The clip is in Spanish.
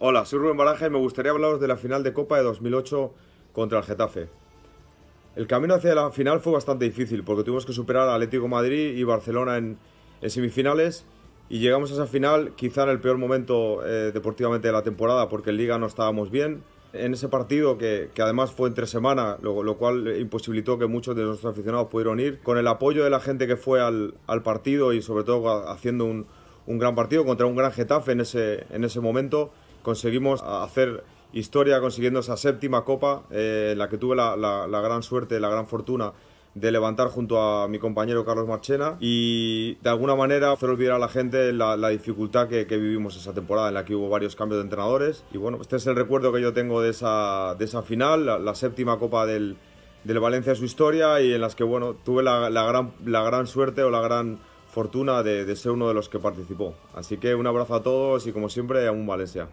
Hola, soy Rubén Baraja y me gustaría hablaros de la final de Copa de 2008 contra el Getafe. El camino hacia la final fue bastante difícil porque tuvimos que superar a Atlético Madrid y Barcelona en, semifinales y llegamos a esa final quizá en el peor momento eh, deportivamente de la temporada porque en Liga no estábamos bien. En ese partido que, además fue entre semana, lo, cual imposibilitó que muchos de nuestros aficionados pudieron ir, con el apoyo de la gente que fue al, partido y sobre todo haciendo un, gran partido contra un gran Getafe en ese, en ese momento, conseguimos hacer historia consiguiendo esa séptima copa, eh, en la que tuve la, la, gran suerte, la gran fortuna de levantar junto a mi compañero Carlos Marchena y de alguna manera hacer olvidar a la gente la, dificultad que, que, vivimos esa temporada en la que hubo varios cambios de entrenadores y bueno, este es el recuerdo que yo tengo de esa, de esa final, la, séptima copa del, del Valencia su historia y en las que bueno, tuve la, gran, la gran suerte o la gran fortuna de, de ser uno de los que participó. Así que un abrazo a todos y como siempre a un Valencia.